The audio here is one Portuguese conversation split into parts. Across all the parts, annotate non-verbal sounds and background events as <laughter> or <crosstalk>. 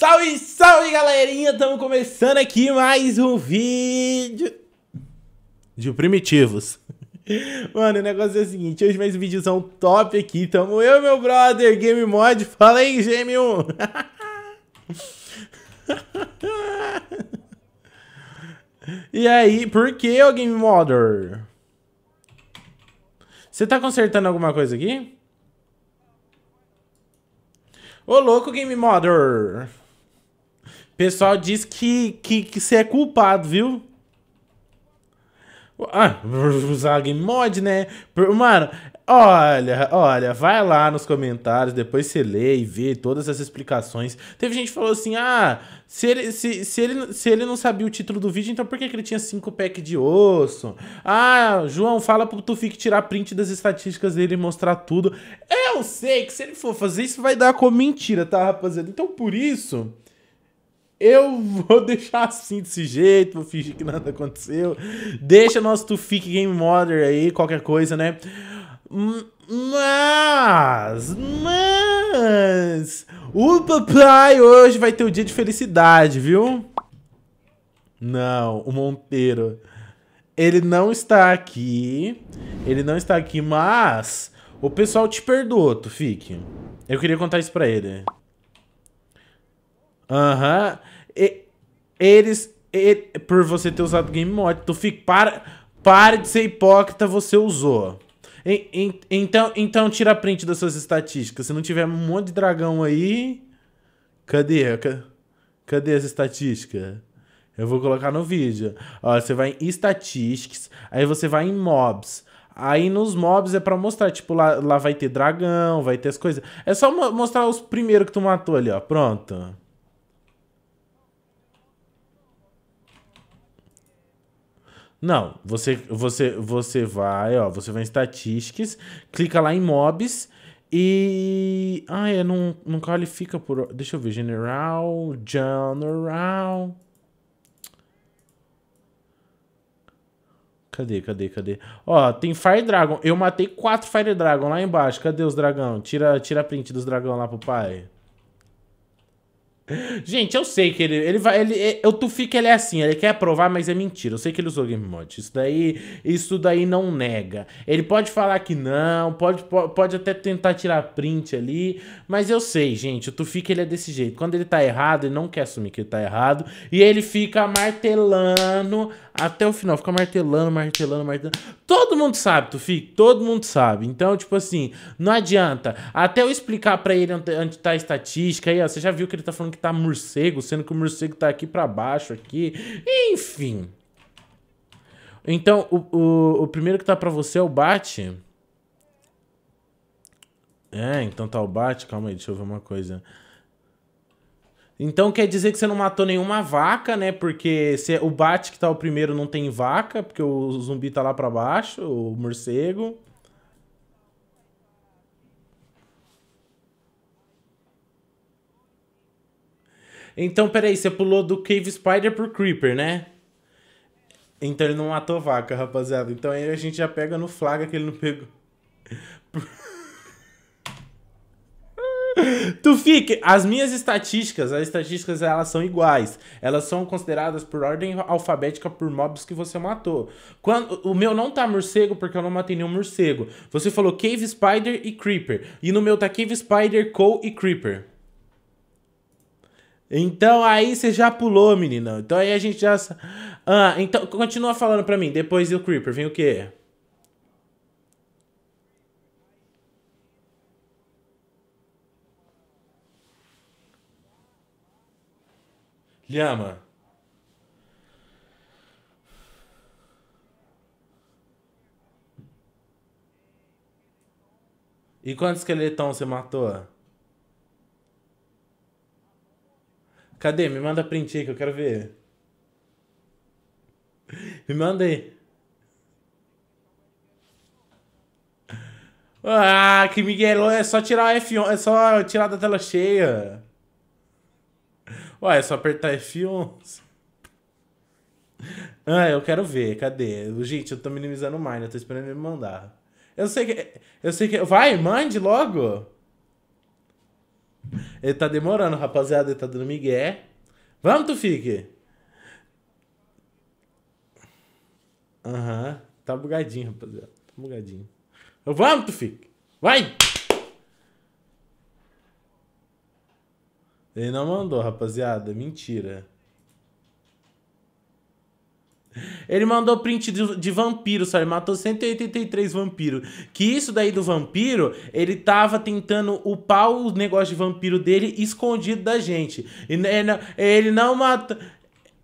Salve, salve galerinha! Estamos começando aqui mais um vídeo de primitivos. <laughs> Mano, o negócio é o seguinte, hoje mais um vídeozão top aqui, tamo eu meu brother, Game Mod, fala aí, GM1! <laughs> e aí, por que, ô Game Modder? Você tá consertando alguma coisa aqui? Ô louco, Game Modder! Pessoal diz que, que, que você é culpado, viu? Ah, usar game mod, né? Mano, olha, olha, vai lá nos comentários, depois você lê e vê todas as explicações. Teve gente que falou assim: ah, se ele, se, se, ele, se ele não sabia o título do vídeo, então por que, que ele tinha cinco packs de osso? Ah, João, fala pro Tufik tirar print das estatísticas dele e mostrar tudo. Eu sei que se ele for fazer isso, vai dar com mentira, tá, rapaziada? Então por isso eu vou <laughs> deixar assim desse jeito, vou fingir que nada aconteceu. Deixa nosso Tufik Game Mother aí, qualquer coisa, né? Mas, mas, o papai hoje vai ter o um dia de felicidade, viu? Não, o Monteiro. Ele não está aqui, ele não está aqui, mas o pessoal te perdoou, Tufik. Eu queria contar isso pra ele. Aham. Uhum. Eles, por você ter usado Game Mod, tu fica. Para, pare de ser hipócrita, você usou. E, e, então, então tira print das suas estatísticas. Se não tiver um monte de dragão aí. Cadê? Cadê as estatísticas? Eu vou colocar no vídeo. Ó, você vai em estatísticas, aí você vai em mobs. Aí nos mobs é pra mostrar, tipo, lá, lá vai ter dragão, vai ter as coisas. É só mostrar os primeiros que tu matou ali, ó. Pronto. Não, você, você, você vai, ó, você vai em estatísticas, clica lá em mobs e. Ah, é, não, não qualifica por. Deixa eu ver, general, general. Cadê, cadê, cadê? Ó, tem Fire Dragon. Eu matei quatro Fire Dragon lá embaixo. Cadê os dragão? Tira, tira a print dos dragão lá pro pai. Gente, eu sei que ele, ele vai. Ele, é, eu tufi que ele é assim, ele quer provar, mas é mentira. Eu sei que ele usou Game Mod. Isso daí, isso daí não nega. Ele pode falar que não, pode, pode até tentar tirar print ali. Mas eu sei, gente, o tufi que ele é desse jeito. Quando ele tá errado, ele não quer assumir que ele tá errado. E ele fica martelando até o final. Fica martelando, martelando, martelando. Todo mundo sabe, tufi, todo mundo sabe. Então, tipo assim, não adianta. Até eu explicar pra ele antes tá a estatística aí, ó, você já viu que ele tá falando que tá morcego, sendo que o morcego tá aqui para baixo, aqui. Enfim. Então, o, o, o primeiro que tá para você é o bate. É, então tá o bate. Calma aí, deixa eu ver uma coisa. Então quer dizer que você não matou nenhuma vaca, né? Porque se é o bate que tá o primeiro não tem vaca, porque o zumbi tá lá para baixo, o morcego. Então, peraí, você pulou do Cave Spider pro Creeper, né? Então ele não matou vaca, rapaziada. Então aí a gente já pega no flaga que ele não pegou. <laughs> tu fica. As minhas estatísticas, as estatísticas elas são iguais. Elas são consideradas por ordem alfabética por mobs que você matou. Quando o meu não tá morcego porque eu não matei nenhum morcego. Você falou Cave Spider e Creeper e no meu tá Cave Spider, Cole e Creeper. Então aí você já pulou, menina. Então aí a gente já. Ah, então continua falando pra mim. Depois do Creeper, vem o quê? Lhama. E quantos esqueletão você matou? Cadê? Me manda print aí que eu quero ver. Me manda aí. Ah, que Miguel, é só tirar o F1, é só tirar da tela cheia. Ué, é só apertar F11. Ah, eu quero ver, cadê? Gente, eu tô minimizando o Mine, né? eu tô esperando ele me mandar. Eu sei que. Eu sei que. Vai, mande logo! Ele tá demorando, rapaziada. Ele tá dando migué. Vamos, tu fique. Aham. Uhum. Tá bugadinho, rapaziada. Tá bugadinho. Vamos, tu fique. Vai! Ele não mandou, rapaziada. Mentira. Ele mandou print de, de vampiro, só. Ele matou 183 vampiros. Que isso daí do vampiro, ele tava tentando upar o negócio de vampiro dele escondido da gente. Ele, ele não matou.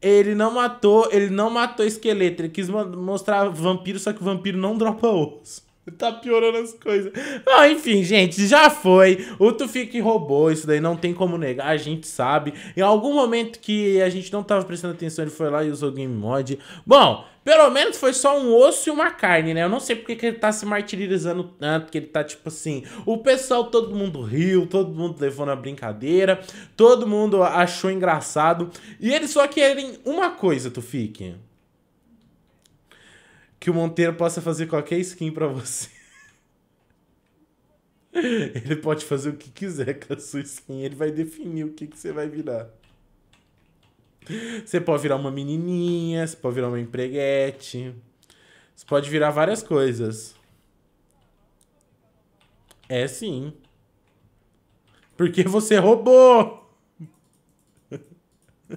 Ele não matou, ele não matou esqueleto, ele quis mostrar vampiro, só que o vampiro não dropa osso. Tá piorando as coisas. Ah, enfim, gente, já foi. O Tufik roubou, isso daí não tem como negar, a gente sabe. Em algum momento que a gente não tava prestando atenção, ele foi lá e usou Game Mod. Bom, pelo menos foi só um osso e uma carne, né? Eu não sei porque que ele tá se martirizando tanto, que ele tá tipo assim... O pessoal, todo mundo riu, todo mundo levou na brincadeira, todo mundo achou engraçado. E eles só querem uma coisa, Tufik que o Monteiro possa fazer qualquer skin para você. <laughs> Ele pode fazer o que quiser com a sua skin, ele vai definir o que, que você vai virar. Você pode virar uma menininha, você pode virar uma empreguete, você pode virar várias coisas. É sim. Porque você é roubou! <laughs>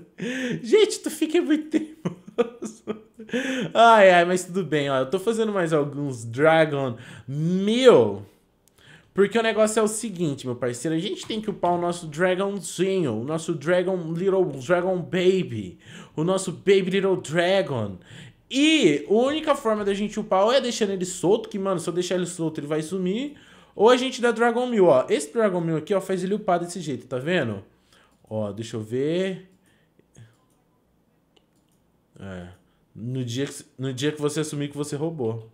Gente, tu fica muito tempo. Ai, ai, mas tudo bem, ó. Eu tô fazendo mais alguns Dragon mil. Porque o negócio é o seguinte, meu parceiro, a gente tem que upar o nosso Dragonzinho, o nosso Dragon Little Dragon Baby, o nosso Baby Little Dragon. E a única forma da gente upar é deixando ele solto, que, mano, se eu deixar ele solto ele vai sumir, ou a gente dá Dragon mil, ó. Esse Dragon mil aqui, ó, faz ele upar desse jeito, tá vendo? Ó, deixa eu ver. É. No dia que, no dia que você assumir que você roubou.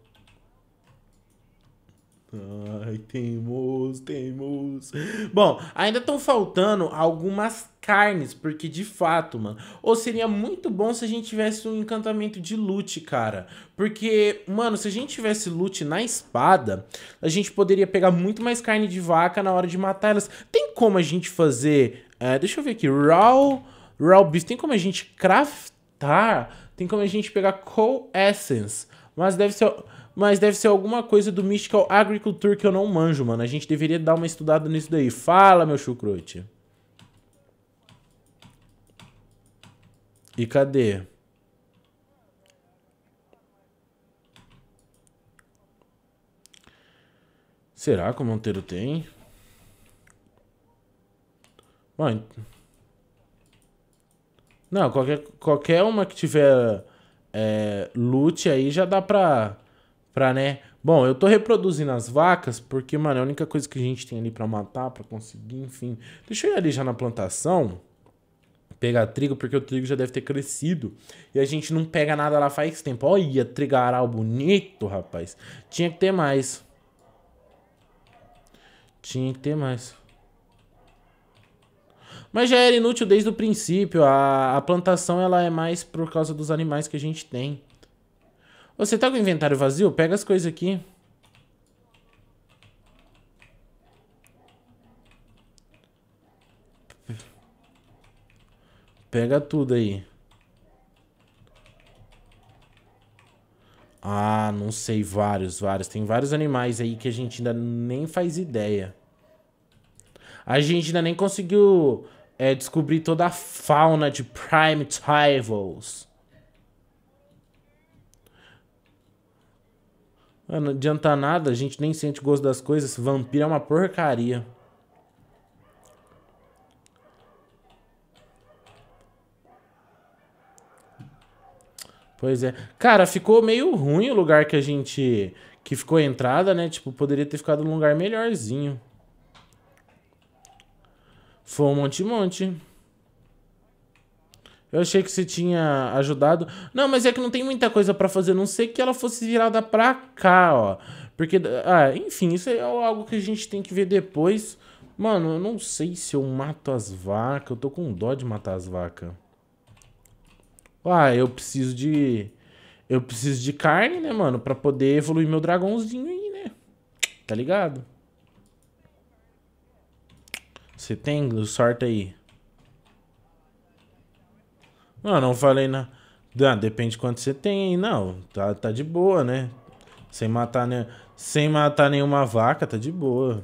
Ai, temos, temos. Bom, ainda estão faltando algumas carnes, porque de fato, mano. Ou seria muito bom se a gente tivesse um encantamento de loot, cara. Porque, mano, se a gente tivesse loot na espada, a gente poderia pegar muito mais carne de vaca na hora de matar elas. Tem como a gente fazer. É, deixa eu ver aqui. Raw. Raw Beef. Tem como a gente craftar tem como a gente pegar Coal Essence, mas deve ser... Mas deve ser alguma coisa do Mystical Agriculture que eu não manjo, mano. A gente deveria dar uma estudada nisso daí. Fala, meu chucrute. E cadê? Será que o Monteiro tem? Bom, não, qualquer, qualquer uma que tiver é, loot aí já dá pra, pra, né? Bom, eu tô reproduzindo as vacas porque, mano, é a única coisa que a gente tem ali pra matar, pra conseguir, enfim. Deixa eu ir ali já na plantação, pegar trigo, porque o trigo já deve ter crescido. E a gente não pega nada lá faz tempo. Olha, trigaral bonito, rapaz. Tinha que ter mais. Tinha que ter mais. Mas já era inútil desde o princípio. A, a plantação ela é mais por causa dos animais que a gente tem. Você tá com o inventário vazio? Pega as coisas aqui. Pega tudo aí. Ah, não sei, vários, vários. Tem vários animais aí que a gente ainda nem faz ideia. A gente ainda nem conseguiu é descobrir toda a fauna de Primevals. Mano, não adianta nada, a gente nem sente o gosto das coisas. Vampiro é uma porcaria. Pois é. Cara, ficou meio ruim o lugar que a gente... Que ficou a entrada, né? Tipo, poderia ter ficado um lugar melhorzinho. Foi um monte, monte. Eu achei que você tinha ajudado. Não, mas é que não tem muita coisa pra fazer. Não sei que ela fosse virada pra cá, ó. Porque, ah, enfim, isso é algo que a gente tem que ver depois. Mano, eu não sei se eu mato as vacas. Eu tô com dó de matar as vacas. Ah, eu preciso de... Eu preciso de carne, né, mano? Pra poder evoluir meu dragãozinho aí, né? Tá ligado? Você tem, sorte aí. Não, não falei na... Ah, depende de quanto você tem aí. Não, tá, tá de boa, né? Sem matar, ne... Sem matar nenhuma vaca, tá de boa.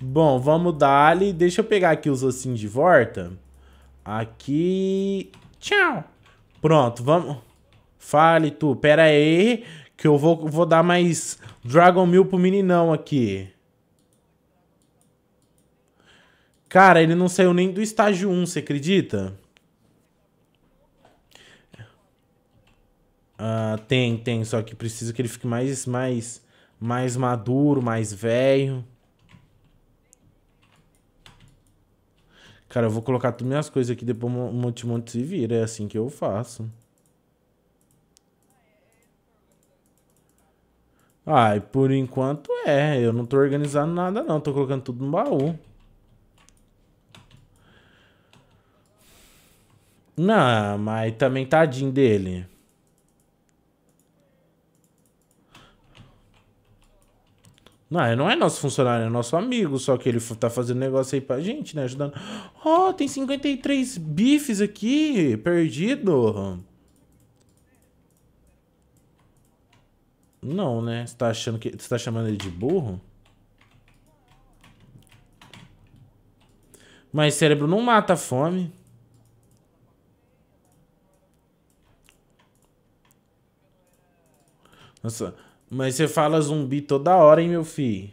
Bom, vamos dar ali. Deixa eu pegar aqui os ossinhos de volta. Aqui... Tchau. Pronto, vamos... Fale tu, pera aí. Que eu vou, vou dar mais Dragon Mill pro meninão aqui. Cara, ele não saiu nem do estágio 1, você acredita? Ah, tem, tem. Só que precisa que ele fique mais, mais, mais maduro, mais velho. Cara, eu vou colocar todas as minhas coisas aqui, depois o Monte Monte se vira. É assim que eu faço. Ah, e por enquanto é. Eu não tô organizando nada não. Tô colocando tudo no baú. Não, mas também tadinho dele. Não, não é nosso funcionário, é nosso amigo. Só que ele tá fazendo negócio aí pra gente, né? Ajudando. Oh, tem 53 bifes aqui, perdido. Não, né? Você tá achando que. Você tá chamando ele de burro? Mas cérebro não mata a fome. Nossa, mas você fala zumbi toda hora, hein, meu filho?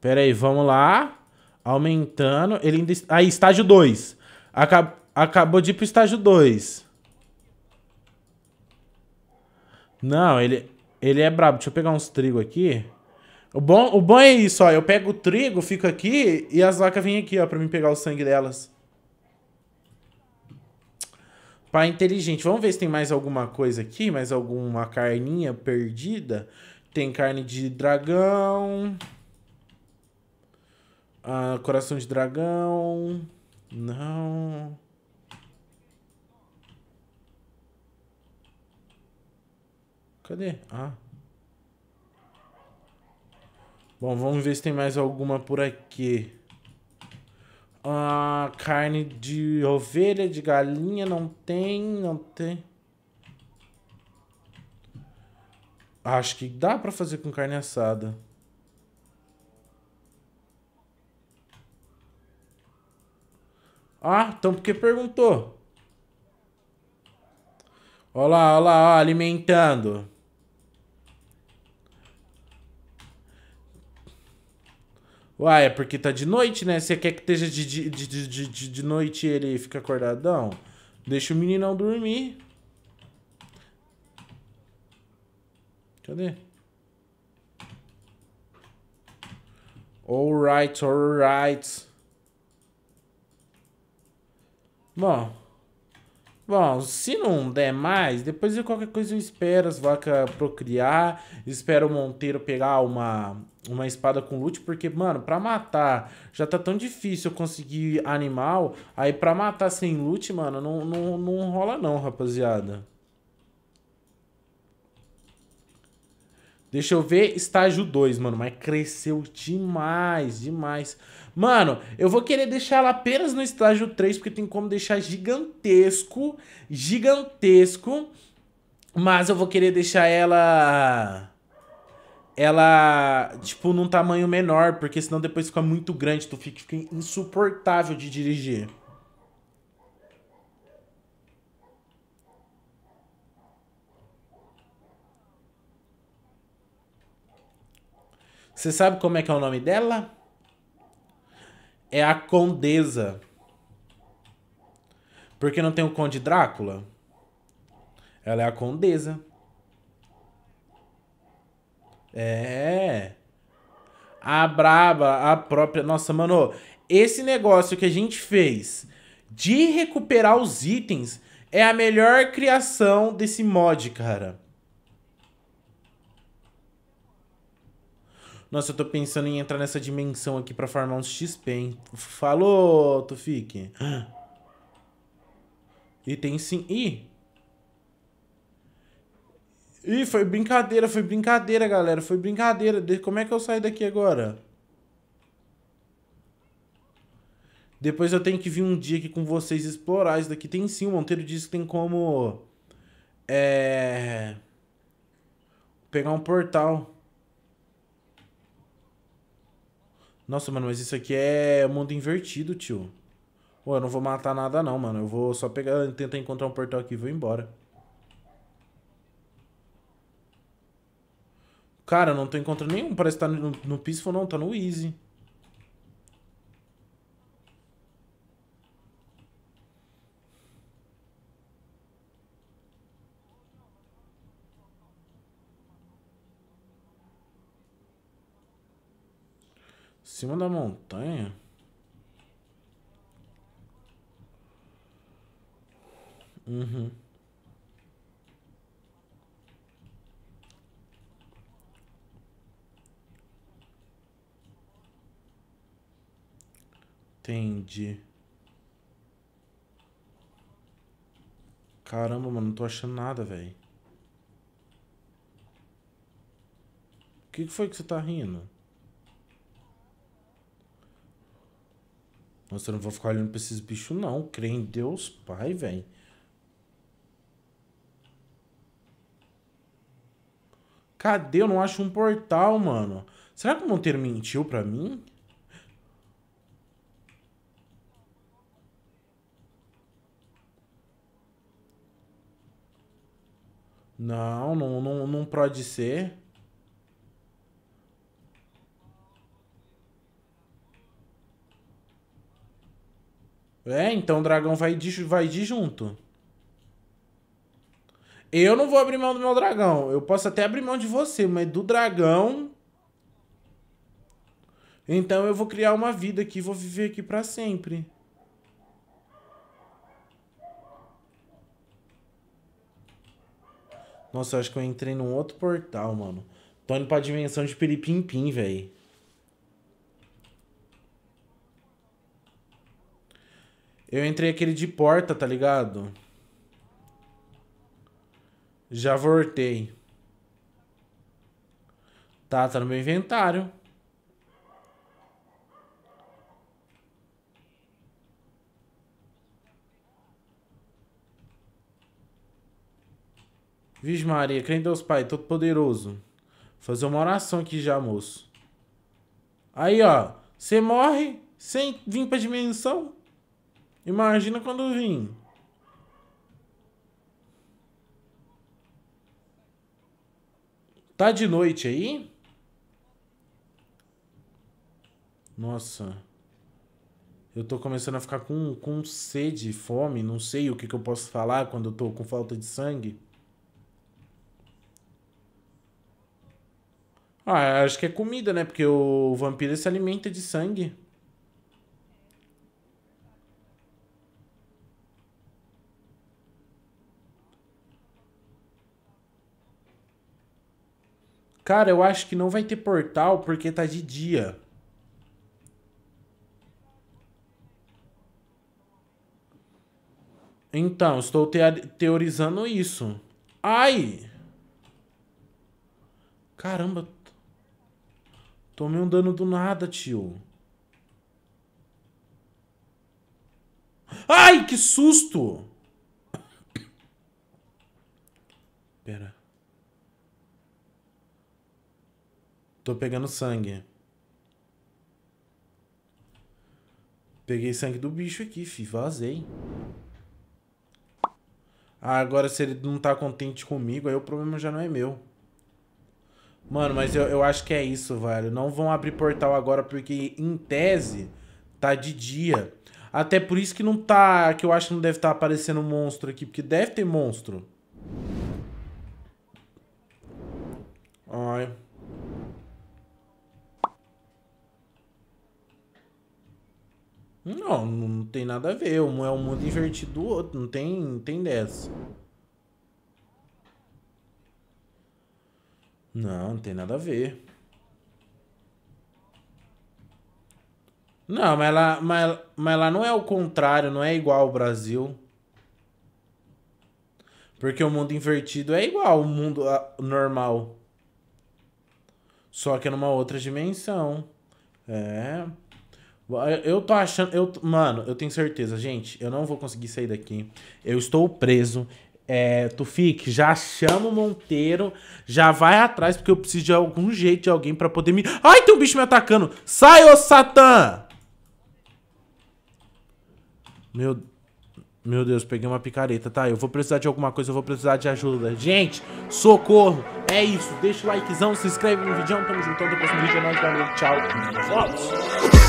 Pera aí, vamos lá. Aumentando. Ele ainda... Aí, ah, estágio 2. Acab... Acabou de ir pro estágio 2. Não, ele, ele é brabo. Deixa eu pegar uns trigo aqui. O bom, o bom é isso, ó. Eu pego o trigo, fico aqui e as vacas vêm aqui, ó, pra mim pegar o sangue delas. Pai inteligente. Vamos ver se tem mais alguma coisa aqui, mais alguma carninha perdida. Tem carne de dragão. Ah, coração de dragão. Não. Cadê? Ah. Bom, vamos ver se tem mais alguma por aqui. Ah, carne de ovelha, de galinha, não tem, não tem. Acho que dá pra fazer com carne assada. Ah, então porque perguntou. Olha lá, olha lá, alimentando. Uai, é porque tá de noite, né? Você quer que esteja de, de, de, de, de noite e ele fica acordadão? Deixa o meninão dormir. Cadê? Alright, alright. Bom. Bom, se não der mais, depois de qualquer coisa eu espero as vacas procriar, espero o Monteiro pegar uma, uma espada com loot, porque, mano, pra matar já tá tão difícil eu conseguir animal, aí pra matar sem loot, mano, não, não, não rola não, rapaziada. Deixa eu ver, estágio 2, mano. Mas cresceu demais, demais. Mano, eu vou querer deixar ela apenas no estágio 3, porque tem como deixar gigantesco, gigantesco. Mas eu vou querer deixar ela... Ela, tipo, num tamanho menor, porque senão depois fica muito grande, tu fica, fica insuportável de dirigir. Você sabe como é que é o nome dela? É a Condesa. Porque não tem o Conde Drácula? Ela é a Condesa. É. A braba, a própria. Nossa, mano, esse negócio que a gente fez de recuperar os itens é a melhor criação desse mod, cara. Nossa, eu tô pensando em entrar nessa dimensão aqui pra farmar uns XP, hein? Falou, Tufik. E <gasps> tem sim... Ih! Ih, foi brincadeira, foi brincadeira, galera. Foi brincadeira. Como é que eu saio daqui agora? Depois eu tenho que vir um dia aqui com vocês explorar isso daqui. Tem sim, o Monteiro disse que tem como... É... Pegar um portal. Nossa, mano, mas isso aqui é mundo invertido, tio. Pô, eu não vou matar nada não, mano. Eu vou só pegar, tentar encontrar um portal aqui e vou embora. Cara, não tô encontrando nenhum. Parece que tá no, no Peaceful, não. Tá no Easy. cima da montanha? Uhum. Entendi. Caramba, mano, não tô achando nada, velho. O que, que foi que você tá rindo? Nossa, eu não vou ficar olhando pra esses bichos, não. Crê em Deus, pai, velho. Cadê? Eu não acho um portal, mano. Será que o Monteiro mentiu pra mim? Não, não, não, não pode ser. É, então o dragão vai de, vai de junto. Eu não vou abrir mão do meu dragão. Eu posso até abrir mão de você, mas do dragão. Então eu vou criar uma vida aqui, vou viver aqui para sempre. Nossa, eu acho que eu entrei num outro portal, mano. Tô indo pra dimensão de Piripimpim, velho. Eu entrei aquele de porta, tá ligado? Já voltei. Tá, tá no meu inventário. Vixe Maria, crente Deus Pai, todo poderoso. fazer uma oração aqui já, moço. Aí, ó. Você morre sem vir pra dimensão? Imagina quando vim. Tá de noite aí? Nossa. Eu tô começando a ficar com, com sede, fome. Não sei o que, que eu posso falar quando eu tô com falta de sangue. Ah, acho que é comida, né? Porque o vampiro se alimenta de sangue. Cara, eu acho que não vai ter portal porque tá de dia. Então, estou te teorizando isso. Ai! Caramba. Tomei um dano do nada, tio. Ai, que susto! <coughs> Pera. Tô pegando sangue. Peguei sangue do bicho aqui, fi. Vazei. Ah, agora se ele não tá contente comigo, aí o problema já não é meu. Mano, mas eu, eu acho que é isso, velho. Não vão abrir portal agora porque, em tese, tá de dia. Até por isso que não tá... Que eu acho que não deve estar tá aparecendo monstro aqui. Porque deve ter monstro. Ai... Não, não tem nada a ver. Um é um mundo invertido do outro. Não tem, tem dessa. Não, não tem nada a ver. Não, mas ela mas, mas lá não é o contrário, não é igual ao Brasil. Porque o mundo invertido é igual ao mundo normal. Só que é numa outra dimensão. É. Eu tô achando. Eu, mano, eu tenho certeza, gente, eu não vou conseguir sair daqui. Eu estou preso. É, Tufik, já chama o Monteiro, já vai atrás, porque eu preciso de algum jeito de alguém pra poder me. Ai, tem um bicho me atacando! Sai, ô Satã! Meu. Meu Deus, peguei uma picareta, tá? Eu vou precisar de alguma coisa, eu vou precisar de ajuda. Gente, socorro! É isso, deixa o likezão, se inscreve no vídeo, tamo até o próximo vídeo, é nóis, valeu, tchau, Vamos.